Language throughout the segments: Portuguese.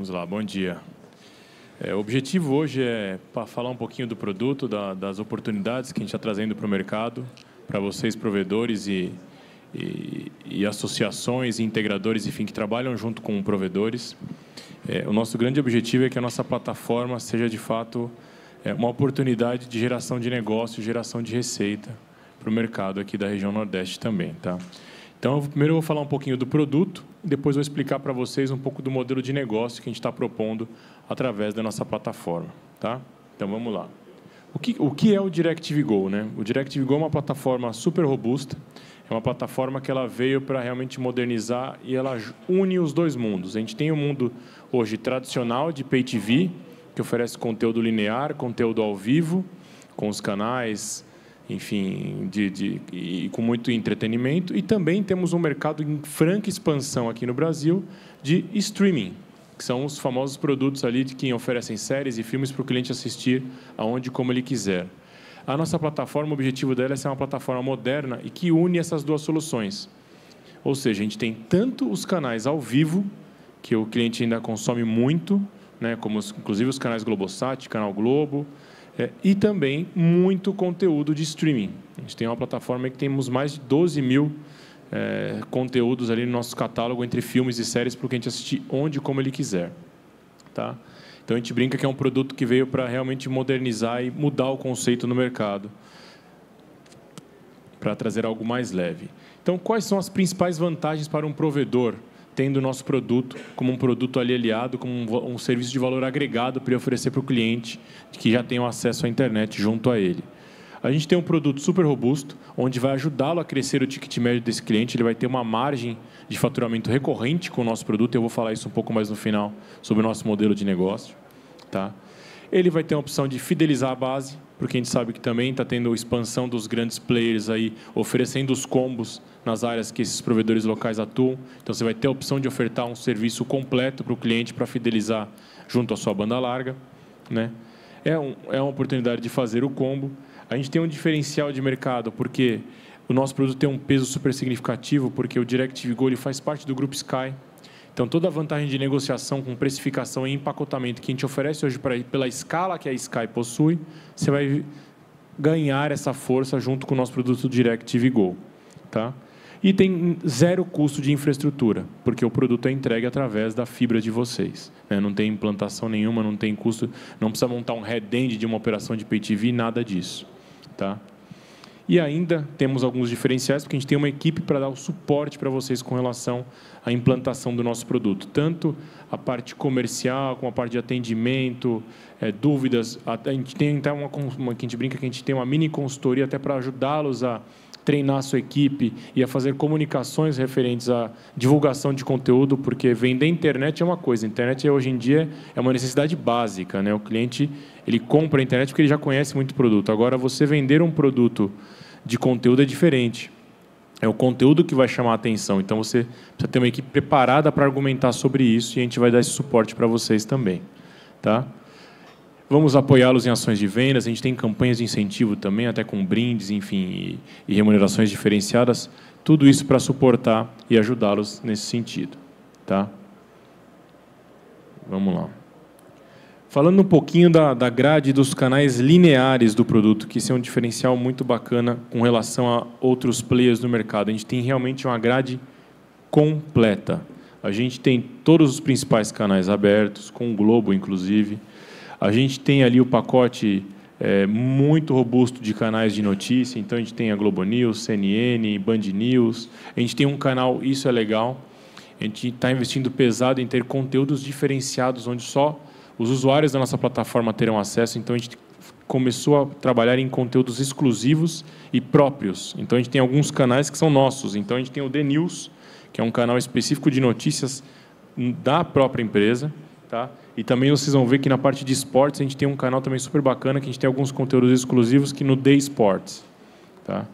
Vamos lá, bom dia. É, o objetivo hoje é para falar um pouquinho do produto, da, das oportunidades que a gente está trazendo para o mercado, para vocês, provedores e, e, e associações, e integradores, enfim, que trabalham junto com provedores. É, o nosso grande objetivo é que a nossa plataforma seja, de fato, é, uma oportunidade de geração de negócio, geração de receita para o mercado aqui da região Nordeste também. Tá? Então, eu primeiro eu vou falar um pouquinho do produto, depois vou explicar para vocês um pouco do modelo de negócio que a gente está propondo através da nossa plataforma. Tá? Então, vamos lá. O que, o que é o Directive Go? Né? O Directive Go é uma plataforma super robusta, é uma plataforma que ela veio para realmente modernizar e ela une os dois mundos. A gente tem o um mundo hoje tradicional de Pay TV, que oferece conteúdo linear, conteúdo ao vivo, com os canais enfim, de, de, e com muito entretenimento. E também temos um mercado em franca expansão aqui no Brasil de streaming, que são os famosos produtos ali de quem oferecem séries e filmes para o cliente assistir aonde como ele quiser. A nossa plataforma, o objetivo dela é ser uma plataforma moderna e que une essas duas soluções. Ou seja, a gente tem tanto os canais ao vivo, que o cliente ainda consome muito, né, como os, inclusive os canais Globosat, Canal Globo, é, e também muito conteúdo de streaming. A gente tem uma plataforma que temos mais de 12 mil é, conteúdos ali no nosso catálogo entre filmes e séries para o cliente assistir onde e como ele quiser. Tá? Então a gente brinca que é um produto que veio para realmente modernizar e mudar o conceito no mercado para trazer algo mais leve. Então, quais são as principais vantagens para um provedor tendo o nosso produto como um produto aliado, como um, um serviço de valor agregado para oferecer para o cliente que já tem acesso à internet junto a ele. A gente tem um produto super robusto, onde vai ajudá-lo a crescer o ticket médio desse cliente, ele vai ter uma margem de faturamento recorrente com o nosso produto, eu vou falar isso um pouco mais no final, sobre o nosso modelo de negócio. Tá? Ele vai ter a opção de fidelizar a base, porque a gente sabe que também está tendo expansão dos grandes players aí, oferecendo os combos nas áreas que esses provedores locais atuam. Então, você vai ter a opção de ofertar um serviço completo para o cliente para fidelizar junto à sua banda larga. Né? É, um, é uma oportunidade de fazer o combo. A gente tem um diferencial de mercado, porque o nosso produto tem um peso super significativo, porque o Directive Go ele faz parte do grupo Sky, então, toda a vantagem de negociação com precificação e empacotamento que a gente oferece hoje pela escala que a Sky possui, você vai ganhar essa força junto com o nosso produto Directive Go. Tá? E tem zero custo de infraestrutura, porque o produto é entregue através da fibra de vocês. Né? Não tem implantação nenhuma, não tem custo, não precisa montar um head-end de uma operação de pay TV, nada disso. Tá? E ainda temos alguns diferenciais, porque a gente tem uma equipe para dar o suporte para vocês com relação à implantação do nosso produto, tanto a parte comercial, como a parte de atendimento, é, dúvidas. A gente tem até tá, uma, uma que a gente brinca que a gente tem uma mini consultoria até para ajudá-los a treinar a sua equipe e a fazer comunicações referentes à divulgação de conteúdo, porque vender internet é uma coisa. internet hoje em dia é uma necessidade básica, né? O cliente ele compra a internet porque ele já conhece muito produto. Agora você vender um produto de conteúdo é diferente. É o conteúdo que vai chamar a atenção. Então você precisa ter uma equipe preparada para argumentar sobre isso e a gente vai dar esse suporte para vocês também. Tá? Vamos apoiá-los em ações de vendas, a gente tem campanhas de incentivo também, até com brindes, enfim, e, e remunerações diferenciadas. Tudo isso para suportar e ajudá-los nesse sentido. Tá? Vamos lá. Falando um pouquinho da, da grade dos canais lineares do produto, que isso é um diferencial muito bacana com relação a outros players no mercado. A gente tem realmente uma grade completa. A gente tem todos os principais canais abertos, com o Globo, inclusive. A gente tem ali o pacote é, muito robusto de canais de notícia. Então, a gente tem a Globo News, CNN, Band News. A gente tem um canal, isso é legal. A gente está investindo pesado em ter conteúdos diferenciados, onde só os usuários da nossa plataforma terão acesso, então a gente começou a trabalhar em conteúdos exclusivos e próprios. Então a gente tem alguns canais que são nossos. Então a gente tem o The News, que é um canal específico de notícias da própria empresa, tá? E também vocês vão ver que na parte de esportes a gente tem um canal também super bacana que a gente tem alguns conteúdos exclusivos que no The Esportes, tá?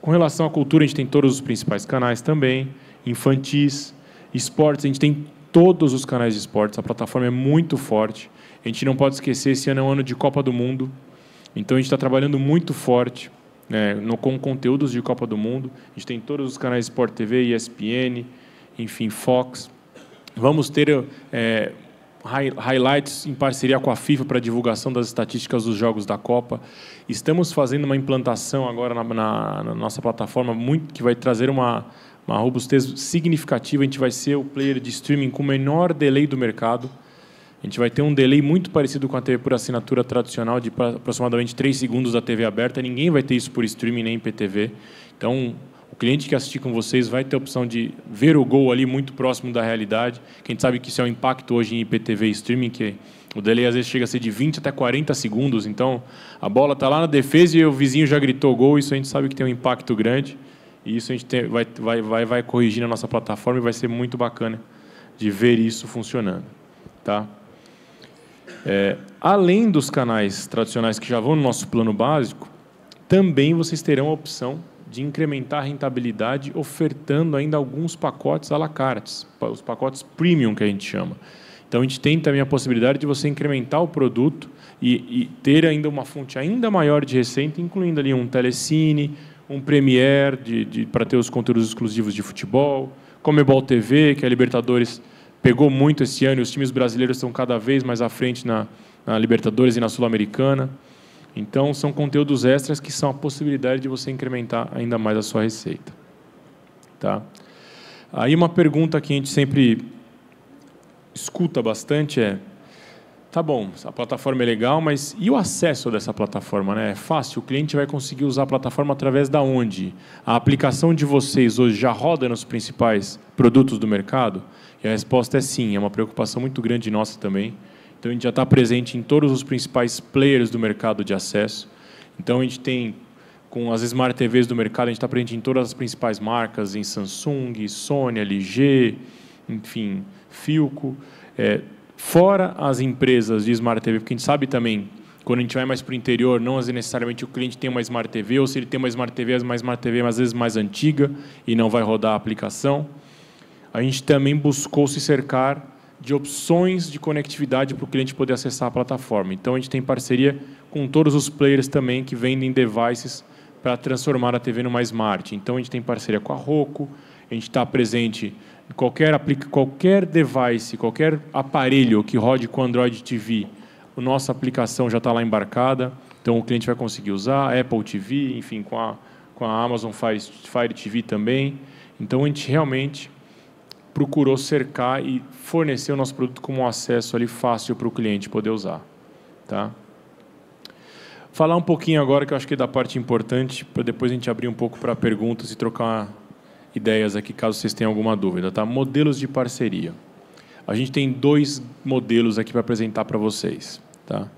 Com relação à cultura, a gente tem todos os principais canais também, infantis, esportes, a gente tem todos os canais de esportes. A plataforma é muito forte. A gente não pode esquecer, esse ano é um ano de Copa do Mundo. Então, a gente está trabalhando muito forte né, no, com conteúdos de Copa do Mundo. A gente tem todos os canais Sport TV, ESPN, enfim, Fox. Vamos ter é, highlights em parceria com a FIFA para divulgação das estatísticas dos jogos da Copa. Estamos fazendo uma implantação agora na, na, na nossa plataforma muito que vai trazer uma uma robustez significativa. A gente vai ser o player de streaming com o menor delay do mercado. A gente vai ter um delay muito parecido com a TV por assinatura tradicional, de aproximadamente 3 segundos da TV aberta. Ninguém vai ter isso por streaming nem IPTV. Então, o cliente que assistir com vocês vai ter a opção de ver o gol ali muito próximo da realidade. Quem sabe que isso é um impacto hoje em IPTV e streaming, que o delay às vezes chega a ser de 20 até 40 segundos. Então, a bola está lá na defesa e o vizinho já gritou gol. Isso a gente sabe que tem um impacto grande. E isso a gente tem, vai, vai, vai, vai corrigir na nossa plataforma e vai ser muito bacana de ver isso funcionando. Tá? É, além dos canais tradicionais que já vão no nosso plano básico, também vocês terão a opção de incrementar a rentabilidade ofertando ainda alguns pacotes à la carte, os pacotes premium que a gente chama. Então a gente tem também a possibilidade de você incrementar o produto e, e ter ainda uma fonte ainda maior de receita, incluindo ali um telecine, um Premier de, de para ter os conteúdos exclusivos de futebol, Comebol TV, que a Libertadores pegou muito esse ano e os times brasileiros estão cada vez mais à frente na, na Libertadores e na Sul-Americana. Então, são conteúdos extras que são a possibilidade de você incrementar ainda mais a sua receita. Tá? Aí, uma pergunta que a gente sempre escuta bastante é: Tá bom, a plataforma é legal, mas e o acesso dessa plataforma? Né? É fácil? O cliente vai conseguir usar a plataforma através da onde? A aplicação de vocês hoje já roda nos principais produtos do mercado? E a resposta é sim, é uma preocupação muito grande nossa também. Então a gente já está presente em todos os principais players do mercado de acesso. Então a gente tem, com as Smart TVs do mercado, a gente está presente em todas as principais marcas, em Samsung, Sony, LG, enfim, Filco. É, Fora as empresas de Smart TV, porque a gente sabe também, quando a gente vai mais para o interior, não é necessariamente o cliente tem uma Smart TV, ou se ele tem uma Smart TV, é uma Smart TV às vezes mais antiga e não vai rodar a aplicação. A gente também buscou se cercar de opções de conectividade para o cliente poder acessar a plataforma. Então, a gente tem parceria com todos os players também que vendem devices para transformar a TV numa smart. Então, a gente tem parceria com a Roku, a gente está presente qualquer, aplica, qualquer device, qualquer aparelho que rode com Android TV, a nossa aplicação já está lá embarcada, então o cliente vai conseguir usar, Apple TV, enfim, com a, com a Amazon Fire, Fire TV também. Então a gente realmente procurou cercar e fornecer o nosso produto como um acesso ali fácil para o cliente poder usar. Tá? Falar um pouquinho agora, que eu acho que é da parte importante, para depois a gente abrir um pouco para perguntas e trocar ideias aqui, caso vocês tenham alguma dúvida. Tá? Modelos de parceria. A gente tem dois modelos aqui para apresentar para vocês. Tá?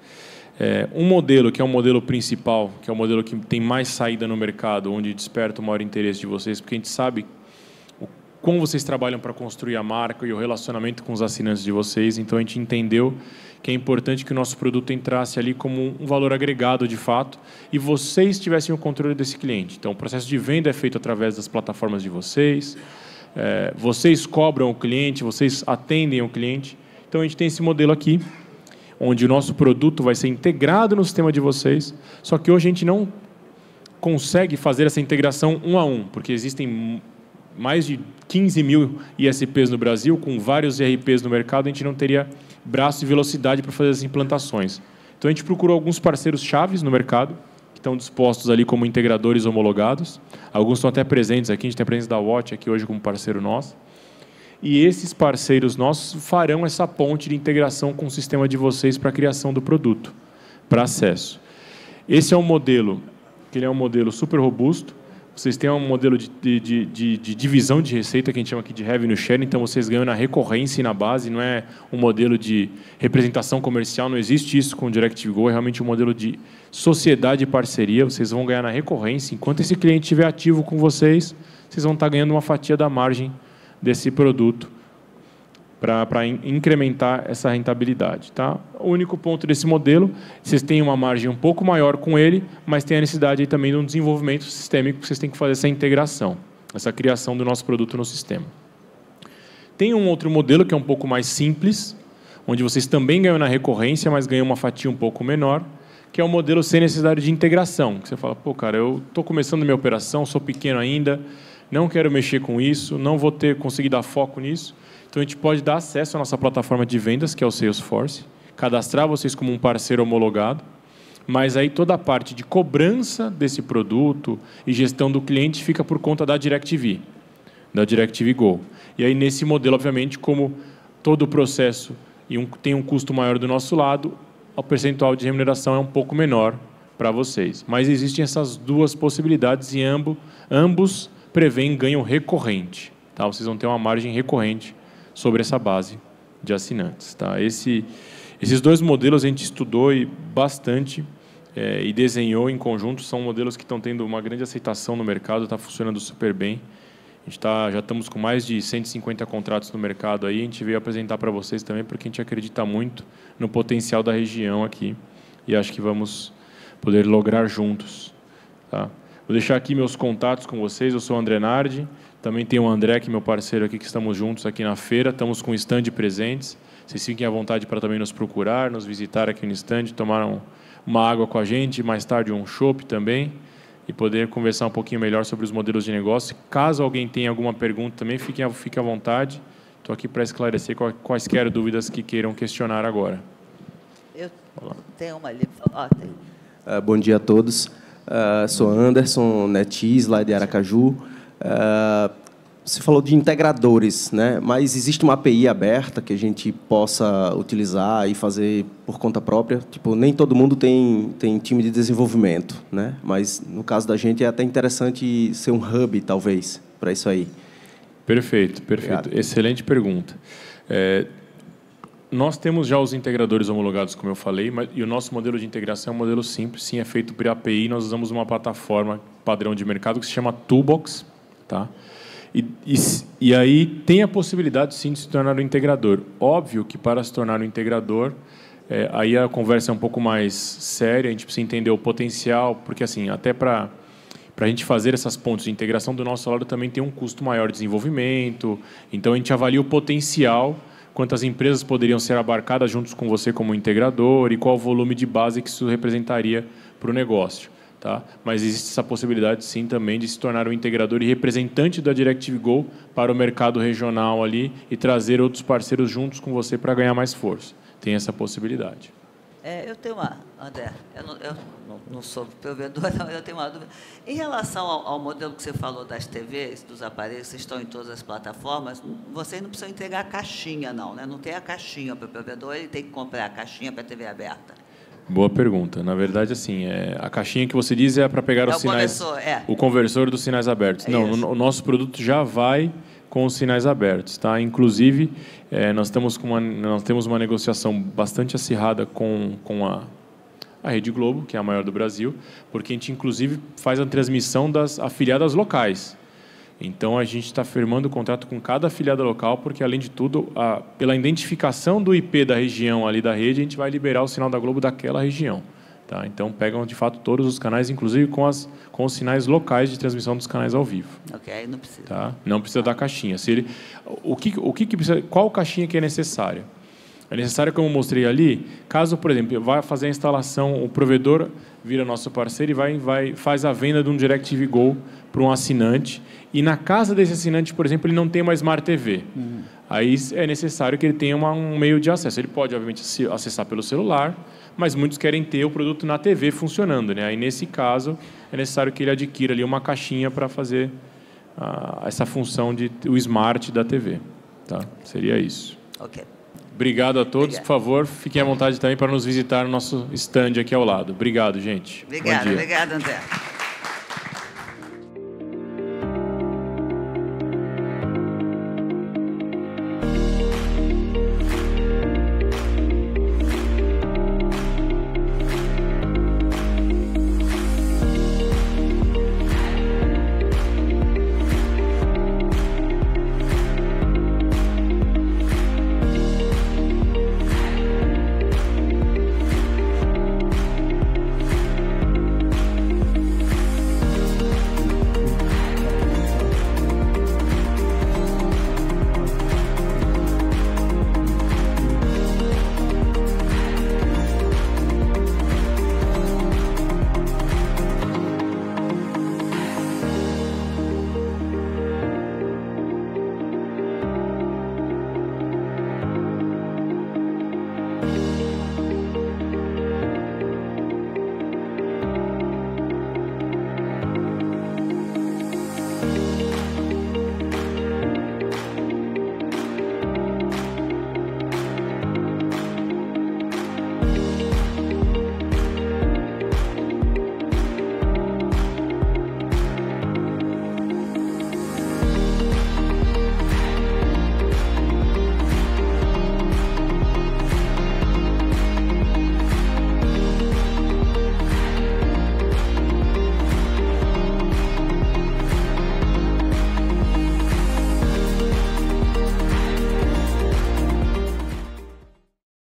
É, um modelo que é o modelo principal, que é o modelo que tem mais saída no mercado, onde desperta o maior interesse de vocês, porque a gente sabe como vocês trabalham para construir a marca e o relacionamento com os assinantes de vocês. Então a gente entendeu que é importante que o nosso produto entrasse ali como um valor agregado de fato e vocês tivessem o controle desse cliente. Então o processo de venda é feito através das plataformas de vocês, é, vocês cobram o cliente, vocês atendem o cliente. Então a gente tem esse modelo aqui. Onde o nosso produto vai ser integrado no sistema de vocês, só que hoje a gente não consegue fazer essa integração um a um, porque existem mais de 15 mil ISPs no Brasil, com vários IRPs no mercado, a gente não teria braço e velocidade para fazer as implantações. Então, a gente procurou alguns parceiros chaves no mercado, que estão dispostos ali como integradores homologados. Alguns estão até presentes aqui, a gente tem a presença da Watch aqui hoje como parceiro nosso. E esses parceiros nossos farão essa ponte de integração com o sistema de vocês para a criação do produto, para acesso. Esse é um modelo, que ele é um modelo super robusto, vocês têm um modelo de, de, de, de, divisão de receita que a gente chama aqui de revenue share, então vocês ganham na recorrência e na base, não é um modelo de representação comercial, não existe isso com o DirectGo, é realmente um modelo de sociedade e parceria, vocês vão ganhar na recorrência. Enquanto esse cliente estiver ativo com vocês, vocês vão estar ganhando uma fatia da margem desse produto para in incrementar essa rentabilidade. Tá? O único ponto desse modelo, vocês têm uma margem um pouco maior com ele, mas tem a necessidade também de um desenvolvimento sistêmico, vocês têm que fazer essa integração, essa criação do nosso produto no sistema. Tem um outro modelo que é um pouco mais simples, onde vocês também ganham na recorrência, mas ganham uma fatia um pouco menor, que é o um modelo sem necessidade de integração. você fala, pô, cara, eu estou começando minha operação, sou pequeno ainda, não quero mexer com isso, não vou ter conseguir dar foco nisso. Então a gente pode dar acesso à nossa plataforma de vendas, que é o Salesforce, cadastrar vocês como um parceiro homologado, mas aí toda a parte de cobrança desse produto e gestão do cliente fica por conta da DirecTV, da DirecTV Go. E aí nesse modelo, obviamente, como todo o processo tem um custo maior do nosso lado, o percentual de remuneração é um pouco menor para vocês. Mas existem essas duas possibilidades e ambos, ambos prevêem ganho recorrente. Tá? Vocês vão ter uma margem recorrente sobre essa base de assinantes. Tá? Esse, esses dois modelos a gente estudou e bastante é, e desenhou em conjunto. São modelos que estão tendo uma grande aceitação no mercado, está funcionando super bem. A gente tá, já estamos com mais de 150 contratos no mercado aí. A gente veio apresentar para vocês também, porque a gente acredita muito no potencial da região aqui e acho que vamos poder lograr juntos. Tá? Vou deixar aqui meus contatos com vocês. Eu sou o André Nardi, também tem o André, que é meu parceiro aqui, que estamos juntos aqui na feira. Estamos com o stand presentes. Vocês fiquem à vontade para também nos procurar, nos visitar aqui no stand, tomar um, uma água com a gente, mais tarde um chopp também, e poder conversar um pouquinho melhor sobre os modelos de negócio. Caso alguém tenha alguma pergunta também, fiquem, à vontade. Estou aqui para esclarecer quaisquer dúvidas que queiram questionar agora. Eu Olá. tenho uma ali. Ah, tem. Uh, bom dia a todos. Uh, sou Anderson Netiz, lá de Aracaju. Ah, você falou de integradores, né? mas existe uma API aberta que a gente possa utilizar e fazer por conta própria? Tipo, nem todo mundo tem, tem time de desenvolvimento, né? mas no caso da gente é até interessante ser um hub, talvez, para isso aí. Perfeito, perfeito. Obrigado. Excelente pergunta. É, nós temos já os integradores homologados, como eu falei, mas, e o nosso modelo de integração é um modelo simples, sim, é feito por API. Nós usamos uma plataforma padrão de mercado que se chama Toolbox Tá? E, e, e, aí tem a possibilidade, sim, de se tornar um integrador. Óbvio que para se tornar um integrador, é, aí a conversa é um pouco mais séria, a gente precisa entender o potencial, porque, assim, até para para a gente fazer essas pontes de integração do nosso lado também tem um custo maior de desenvolvimento. Então a gente avalia o potencial, quantas empresas poderiam ser abarcadas juntos com você como integrador e qual o volume de base que isso representaria para o negócio. Tá? Mas existe essa possibilidade, sim, também de se tornar um integrador e representante da Directive Go para o mercado regional ali e trazer outros parceiros juntos com você para ganhar mais força. Tem essa possibilidade. É, eu tenho uma, André, eu não, eu não sou provedor mas eu tenho uma dúvida. Em relação ao, ao, modelo que você falou das TVs, dos aparelhos, que estão em todas as plataformas, vocês não precisam entregar a caixinha, não, né? Não tem a caixinha para o provedor, ele tem que comprar a caixinha para a TV aberta. Boa pergunta. Na verdade, assim, é, a caixinha que você diz é para pegar é os sinais. Conversor, é. O conversor dos sinais abertos. É Não, o, o nosso produto já vai com os sinais abertos, tá? Inclusive, é, nós temos uma nós temos uma negociação bastante acirrada com com a a Rede Globo, que é a maior do Brasil, porque a gente inclusive faz a transmissão das afiliadas locais. Então a gente está firmando o contrato com cada afiliada local, porque além de tudo, a, pela identificação do IP da região ali da rede, a gente vai liberar o sinal da Globo daquela região. Tá? Então pegam de fato todos os canais, inclusive com, as, com os sinais locais de transmissão dos canais ao vivo. Ok, não precisa. Tá? Não precisa da caixinha. Se ele, o que, o que, que precisa, qual caixinha que é necessária? É necessário, como eu mostrei ali, caso, por exemplo, vá fazer a instalação, o provedor vira nosso parceiro e vai, vai, faz a venda de um DirecTV Go para um assinante, e na casa desse assinante, por exemplo, ele não tem uma Smart TV. Uhum. Aí é necessário que ele tenha uma, um meio de acesso. Ele pode, obviamente, acessar pelo celular, mas muitos querem ter o produto na TV funcionando. Né? Aí, nesse caso, é necessário que ele adquira ali uma caixinha para fazer uh, essa função de o smart da TV. Tá? Seria isso. Ok. Obrigado a todos. Obrigado. Por favor, fiquem à vontade também para nos visitar no nosso stand aqui ao lado. Obrigado, gente. Obrigado, obrigado, André.